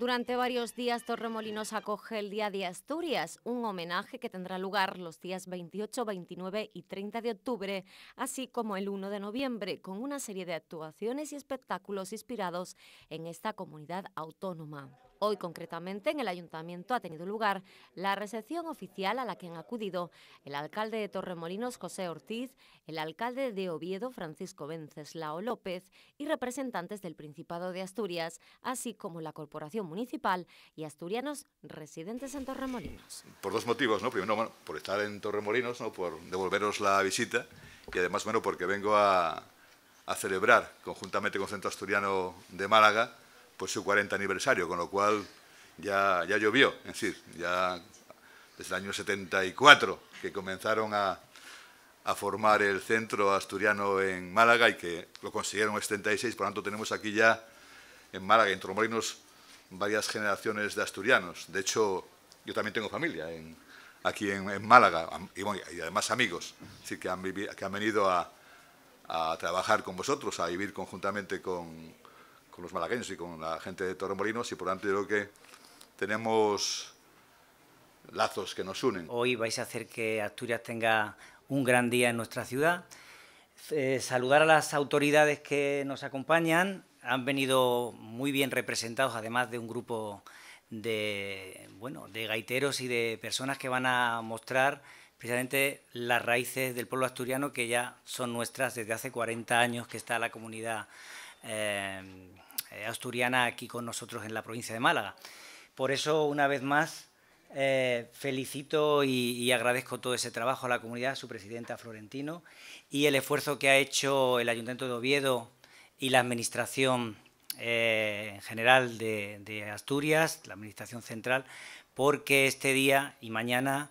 Durante varios días, Torremolinos acoge el Día de Asturias, un homenaje que tendrá lugar los días 28, 29 y 30 de octubre, así como el 1 de noviembre, con una serie de actuaciones y espectáculos inspirados en esta comunidad autónoma. Hoy concretamente en el ayuntamiento ha tenido lugar la recepción oficial a la que han acudido el alcalde de Torremolinos José Ortiz, el alcalde de Oviedo Francisco Venceslao López y representantes del Principado de Asturias, así como la Corporación Municipal y asturianos residentes en Torremolinos. Por dos motivos, ¿no? Primero, por estar en Torremolinos, ¿no? por devolveros la visita y además, porque vengo a, a celebrar conjuntamente con Centro Asturiano de Málaga pues su 40 aniversario, con lo cual ya, ya llovió, es decir, ya desde el año 74 que comenzaron a, formar el centro asturiano en Málaga y que lo consiguieron en 76, por lo tanto tenemos aquí ya en Málaga, en Tromolinos, varias generaciones de asturianos. De hecho, yo también tengo familia aquí en, Málaga y, además amigos, que han, que han venido a, trabajar con vosotros, a vivir conjuntamente con, con los malagueños y con la gente de Torremolinos y por tanto yo creo que tenemos lazos que nos unen. Hoy vais a hacer que Asturias tenga un gran día en nuestra ciudad. Eh, saludar a las autoridades que nos acompañan. Han venido muy bien representados, además de un grupo de, bueno, de gaiteros y de personas que van a mostrar precisamente las raíces del pueblo asturiano que ya son nuestras desde hace 40 años que está la comunidad eh, asturiana aquí con nosotros en la provincia de Málaga. Por eso, una vez más, eh, felicito y, agradezco todo ese trabajo a la comunidad, a su presidenta Florentino, y el esfuerzo que ha hecho el Ayuntamiento de Oviedo y la Administración eh, en general de, de, Asturias, la Administración central, porque este día y mañana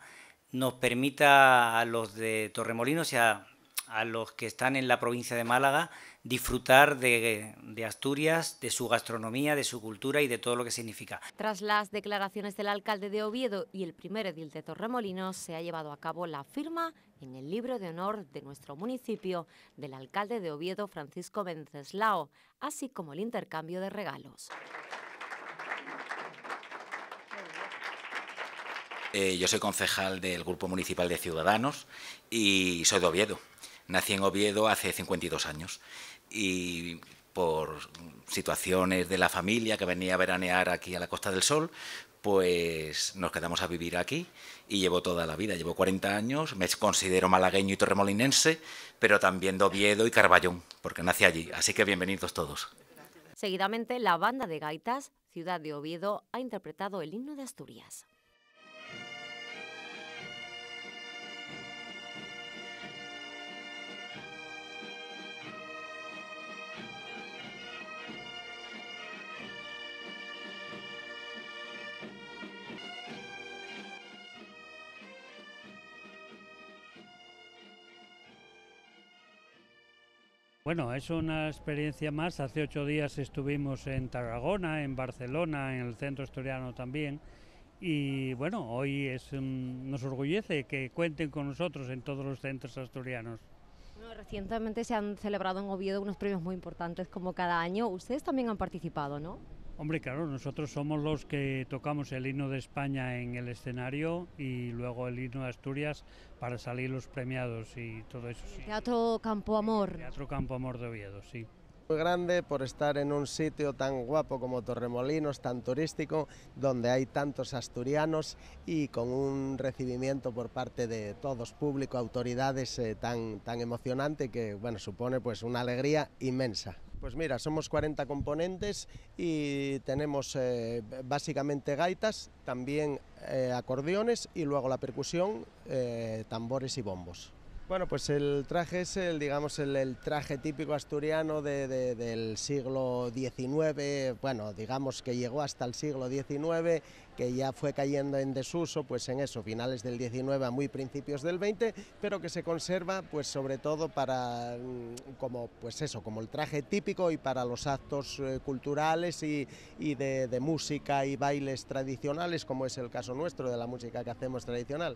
nos permita a los de Torremolinos y a a los que están en la provincia de Málaga disfrutar de, Asturias, de su gastronomía, de su cultura y de todo lo que significa. Tras las declaraciones del alcalde de Oviedo y el primer edil de Torremolinos, se ha llevado a cabo la firma en el libro de honor de nuestro municipio del alcalde de Oviedo, Francisco Benceslao, así como el intercambio de regalos. Eh, yo soy concejal del Grupo Municipal de Ciudadanos y soy de Oviedo. Nací en Oviedo hace 52 años y por situaciones de la familia que venía a veranear aquí a la Costa del Sol, pues nos quedamos a vivir aquí y llevo toda la vida, llevo 40 años, me considero malagueño y torremolinense, pero también de Oviedo y Carballón, porque nací allí, así que bienvenidos todos. Seguidamente, la banda de gaitas, Ciudad de Oviedo, ha interpretado el himno de Asturias. Bueno, es una experiencia más. Hace ocho días estuvimos en Tarragona, en Barcelona, en el centro asturiano también. Y bueno, hoy es, nos orgullece que cuenten con nosotros en todos los centros asturianos. recientemente se han celebrado en Oviedo unos premios muy importantes como cada año. Ustedes también han participado, ¿no? Hombre, claro, nosotros somos los que tocamos el himno de España en el escenario y luego el himno de Asturias para salir los premiados y todo eso. Teatro Campo Amor. Teatro Campo Amor de Oviedo, sí. Muy grande por estar en un sitio tan guapo como Torremolinos, tan turístico, donde hay tantos asturianos y con un recibimiento por parte de todos, público, autoridades, eh, tan, tan emocionante que bueno, supone pues una alegría inmensa. Pues mira, somos 40 componentes y tenemos eh, básicamente gaitas, también eh, acordeones y luego la percusión, eh, tambores y bombos. Bueno, pues el traje es el, digamos, el, traje típico asturiano del siglo XIX, bueno, digamos que llegó hasta el siglo XIX, que ya fue cayendo en desuso, pues en eso, finales del XIX a muy principios del XX, pero que se conserva, pues sobre todo para, mm, como, pues eso, como el traje típico y para los actos eh, culturales y, de música y bailes tradicionales, como es el caso nuestro de la música que hacemos tradicional.